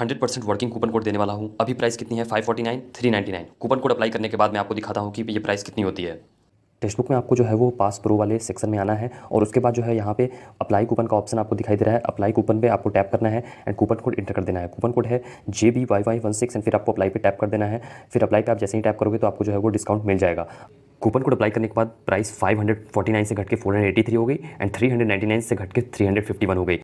hundred percent working coupon code देने वाला हूँ अभी प्राइस कितनी है five forty nine three ninety nine coupon code apply करने के बाद मैं आपको दिखाता हूँ कि ये प्राइस कितनी होती है टेक्स्ट बुक में आपको जो है वो पास प्रो वाले सेक्शन में आना है और उसके बाद जो है यहाँ पे अप्लाई कूपन का ऑप्शन आपको दिखाई दे रहा है अप्लाई कूपन पे आपको टैप करना है एंड कूपन कोड इंटर कर देना है कूपन कोड है J B Y Y one six and फिर आपको अप्लाई पे टैप कर देना है फिर अप्लाई पे आप जैसे ही टैप करोगे तो आपको जो है वो डिस्काउंट मिल जाएगा कूपन कोड अप्लाई करने के बाद प्राइस फाइव से घट के फोर हो गई एंड थ्री से घट के थ्री हो गई